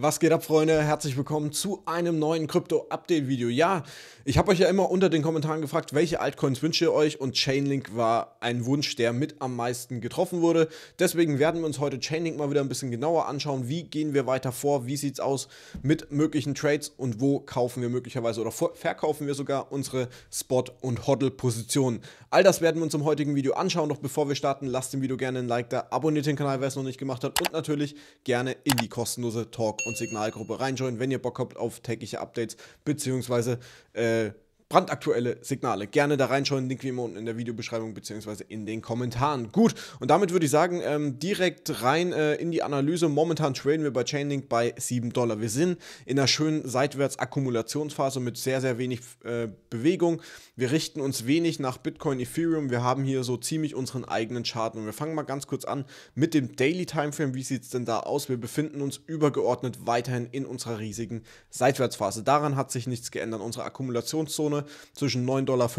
Was geht ab, Freunde? Herzlich willkommen zu einem neuen Krypto-Update-Video. Ja, ich habe euch ja immer unter den Kommentaren gefragt, welche Altcoins wünscht ihr euch und Chainlink war ein Wunsch, der mit am meisten getroffen wurde. Deswegen werden wir uns heute Chainlink mal wieder ein bisschen genauer anschauen. Wie gehen wir weiter vor? Wie sieht es aus mit möglichen Trades und wo kaufen wir möglicherweise oder verkaufen wir sogar unsere Spot- und hoddle positionen All das werden wir uns im heutigen Video anschauen. Doch bevor wir starten, lasst dem Video gerne ein Like da, abonniert den Kanal, wer es noch nicht gemacht hat und natürlich gerne in die kostenlose Talk- und Signalgruppe reinschauen, wenn ihr Bock habt auf tägliche Updates, beziehungsweise äh, brandaktuelle Signale. Gerne da reinschauen, Link wie immer unten in der Videobeschreibung beziehungsweise in den Kommentaren. Gut, und damit würde ich sagen, ähm, direkt rein äh, in die Analyse. Momentan traden wir bei Chainlink bei 7 Dollar. Wir sind in einer schönen Seitwärts-Akkumulationsphase mit sehr, sehr wenig äh, Bewegung. Wir richten uns wenig nach Bitcoin, Ethereum. Wir haben hier so ziemlich unseren eigenen Chart. Und wir fangen mal ganz kurz an mit dem Daily Timeframe. Wie sieht es denn da aus? Wir befinden uns übergeordnet weiterhin in unserer riesigen Seitwärtsphase. Daran hat sich nichts geändert. Unsere Akkumulationszone Zone zwischen 9,50 Dollar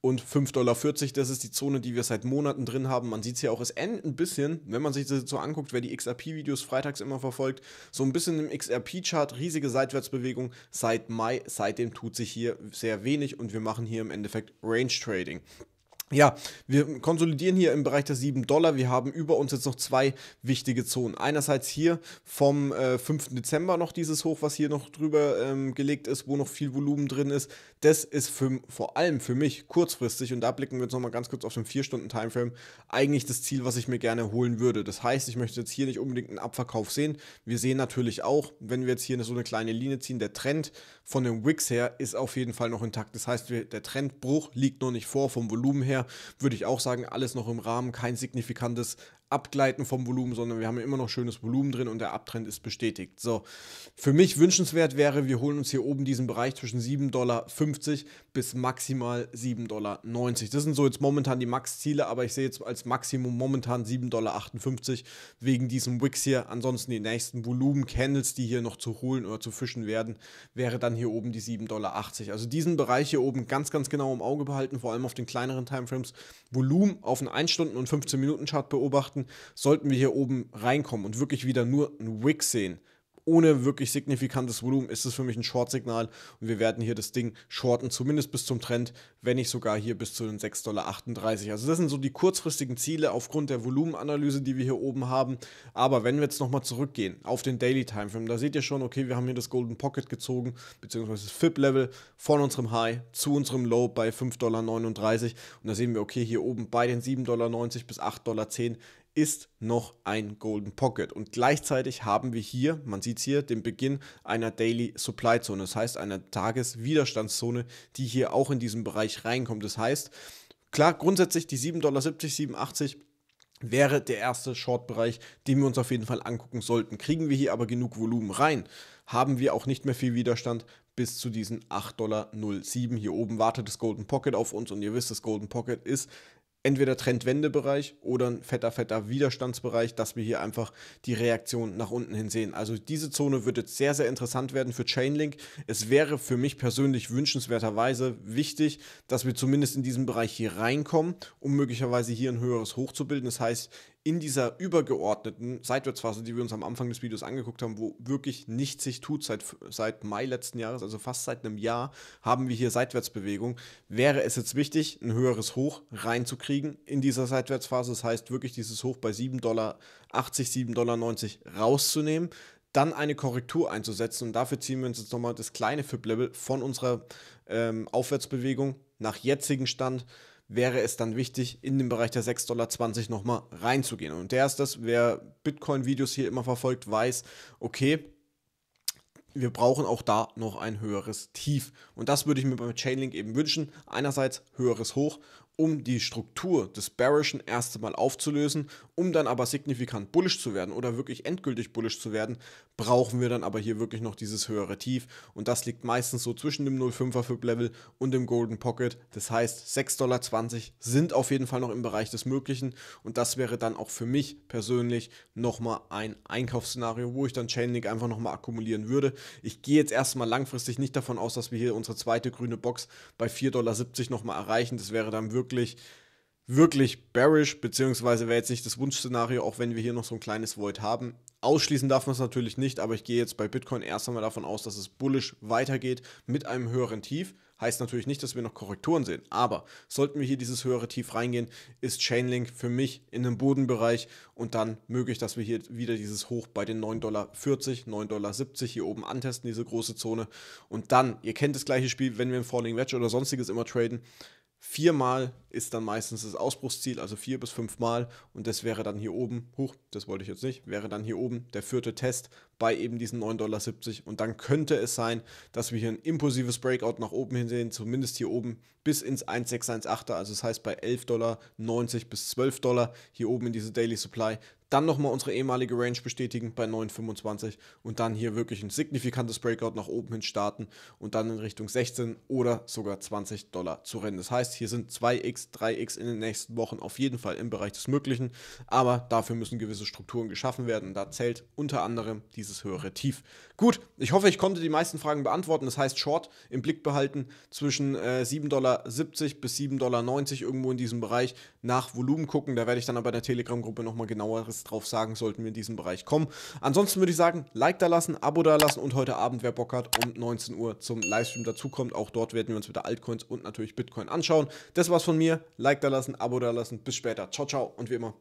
und 5,40 Dollar. Das ist die Zone, die wir seit Monaten drin haben. Man sieht es ja auch, es endet ein bisschen, wenn man sich das so anguckt, wer die XRP-Videos freitags immer verfolgt, so ein bisschen im XRP-Chart, riesige Seitwärtsbewegung seit Mai. Seitdem tut sich hier sehr wenig und wir machen hier im Endeffekt Range Trading ja, wir konsolidieren hier im Bereich der 7 Dollar. Wir haben über uns jetzt noch zwei wichtige Zonen. Einerseits hier vom äh, 5. Dezember noch dieses Hoch, was hier noch drüber ähm, gelegt ist, wo noch viel Volumen drin ist. Das ist für, vor allem für mich kurzfristig, und da blicken wir jetzt nochmal ganz kurz auf den 4-Stunden-Timeframe, eigentlich das Ziel, was ich mir gerne holen würde. Das heißt, ich möchte jetzt hier nicht unbedingt einen Abverkauf sehen. Wir sehen natürlich auch, wenn wir jetzt hier so eine kleine Linie ziehen, der Trend von den Wicks her ist auf jeden Fall noch intakt. Das heißt, wir, der Trendbruch liegt noch nicht vor vom Volumen her daher würde ich auch sagen, alles noch im Rahmen, kein signifikantes abgleiten vom Volumen, sondern wir haben immer noch schönes Volumen drin und der Abtrend ist bestätigt. So, für mich wünschenswert wäre, wir holen uns hier oben diesen Bereich zwischen 7,50 Dollar bis maximal 7,90 Dollar. Das sind so jetzt momentan die Max-Ziele, aber ich sehe jetzt als Maximum momentan 7,58 Dollar wegen diesem Wix hier. Ansonsten die nächsten Volumen-Candles, die hier noch zu holen oder zu fischen werden, wäre dann hier oben die 7,80 Dollar. Also diesen Bereich hier oben ganz, ganz genau im Auge behalten, vor allem auf den kleineren Timeframes. Volumen auf den 1 Stunden und 15 Minuten Chart beobachten sollten wir hier oben reinkommen und wirklich wieder nur ein Wick sehen, ohne wirklich signifikantes Volumen ist es für mich ein Short-Signal und wir werden hier das Ding shorten, zumindest bis zum Trend, wenn nicht sogar hier bis zu den 6,38 Dollar. Also das sind so die kurzfristigen Ziele aufgrund der Volumenanalyse, die wir hier oben haben. Aber wenn wir jetzt nochmal zurückgehen auf den Daily Timeframe, da seht ihr schon, okay, wir haben hier das Golden Pocket gezogen, beziehungsweise das FIP-Level von unserem High zu unserem Low bei 5,39 Dollar. Und da sehen wir, okay, hier oben bei den 7,90 Dollar bis 8,10 Dollar ist noch ein Golden Pocket. Und gleichzeitig haben wir hier, man sieht es hier, den Beginn einer Daily Supply Zone, das heißt einer Tageswiderstandszone, die hier auch in diesen Bereich reinkommt. Das heißt, klar, grundsätzlich die 7,70 Dollar, 87 wäre der erste Short-Bereich, den wir uns auf jeden Fall angucken sollten. Kriegen wir hier aber genug Volumen rein, haben wir auch nicht mehr viel Widerstand, bis zu diesen 8,07 Dollar. Hier oben wartet das Golden Pocket auf uns und ihr wisst, das Golden Pocket ist entweder Trendwendebereich oder ein fetter, fetter Widerstandsbereich, dass wir hier einfach die Reaktion nach unten hin sehen. Also diese Zone würde jetzt sehr, sehr interessant werden für Chainlink. Es wäre für mich persönlich wünschenswerterweise wichtig, dass wir zumindest in diesen Bereich hier reinkommen, um möglicherweise hier ein höheres Hoch zu bilden. Das heißt, in dieser übergeordneten Seitwärtsphase, die wir uns am Anfang des Videos angeguckt haben, wo wirklich nichts sich tut seit, seit Mai letzten Jahres, also fast seit einem Jahr, haben wir hier Seitwärtsbewegung. Wäre es jetzt wichtig, ein höheres Hoch reinzukriegen in dieser Seitwärtsphase? Das heißt wirklich dieses Hoch bei 7,80 Dollar, 7,90 Dollar rauszunehmen, dann eine Korrektur einzusetzen. Und dafür ziehen wir uns jetzt nochmal das kleine FIP-Level von unserer ähm, Aufwärtsbewegung nach jetzigem Stand wäre es dann wichtig, in den Bereich der 6,20 Dollar nochmal reinzugehen. Und der ist das, wer Bitcoin-Videos hier immer verfolgt, weiß, okay, wir brauchen auch da noch ein höheres Tief. Und das würde ich mir beim Chainlink eben wünschen. Einerseits höheres Hoch um die Struktur des Bearischen erst einmal aufzulösen, um dann aber signifikant bullisch zu werden oder wirklich endgültig bullisch zu werden, brauchen wir dann aber hier wirklich noch dieses höhere Tief und das liegt meistens so zwischen dem 0,5er Fib Level und dem Golden Pocket. Das heißt, 6,20 Dollar sind auf jeden Fall noch im Bereich des Möglichen und das wäre dann auch für mich persönlich nochmal ein Einkaufsszenario, wo ich dann Chainlink einfach nochmal akkumulieren würde. Ich gehe jetzt erstmal langfristig nicht davon aus, dass wir hier unsere zweite grüne Box bei 4,70 Dollar nochmal erreichen. Das wäre dann wirklich wirklich, wirklich bearish, beziehungsweise wäre jetzt nicht das Wunschszenario, auch wenn wir hier noch so ein kleines Void haben. Ausschließen darf man es natürlich nicht, aber ich gehe jetzt bei Bitcoin erst einmal davon aus, dass es bullish weitergeht mit einem höheren Tief. Heißt natürlich nicht, dass wir noch Korrekturen sehen, aber sollten wir hier dieses höhere Tief reingehen, ist Chainlink für mich in einem Bodenbereich und dann möglich, dass wir hier wieder dieses Hoch bei den 9,40 Dollar, 9,70 Dollar hier oben antesten, diese große Zone. Und dann, ihr kennt das gleiche Spiel, wenn wir im Falling Wedge oder sonstiges immer traden, viermal ist dann meistens das Ausbruchsziel, also vier bis fünf Mal. Und das wäre dann hier oben, hoch, das wollte ich jetzt nicht, wäre dann hier oben der vierte Test bei eben diesen 9,70 Dollar. Und dann könnte es sein, dass wir hier ein impulsives Breakout nach oben hin sehen, zumindest hier oben bis ins 1,618er. Also das heißt bei 11,90 Dollar bis 12 Dollar hier oben in diese Daily Supply. Dann nochmal unsere ehemalige Range bestätigen bei 9,25 und dann hier wirklich ein signifikantes Breakout nach oben hin starten und dann in Richtung 16 oder sogar 20 Dollar zu rennen. Das heißt, hier sind 2x 3x in den nächsten Wochen auf jeden Fall im Bereich des Möglichen, aber dafür müssen gewisse Strukturen geschaffen werden. Da zählt unter anderem dieses höhere Tief. Gut, ich hoffe, ich konnte die meisten Fragen beantworten. Das heißt, Short im Blick behalten zwischen äh, 7,70 Dollar bis 7,90 Dollar irgendwo in diesem Bereich. Nach Volumen gucken, da werde ich dann aber in der Telegram-Gruppe nochmal genaueres drauf sagen, sollten wir in diesem Bereich kommen. Ansonsten würde ich sagen, Like da lassen, Abo da lassen und heute Abend, wer Bock hat, um 19 Uhr zum Livestream dazukommt. Auch dort werden wir uns wieder Altcoins und natürlich Bitcoin anschauen. Das war's von mir mir, Like da lassen, Abo da lassen. Bis später. Ciao, ciao und wie immer.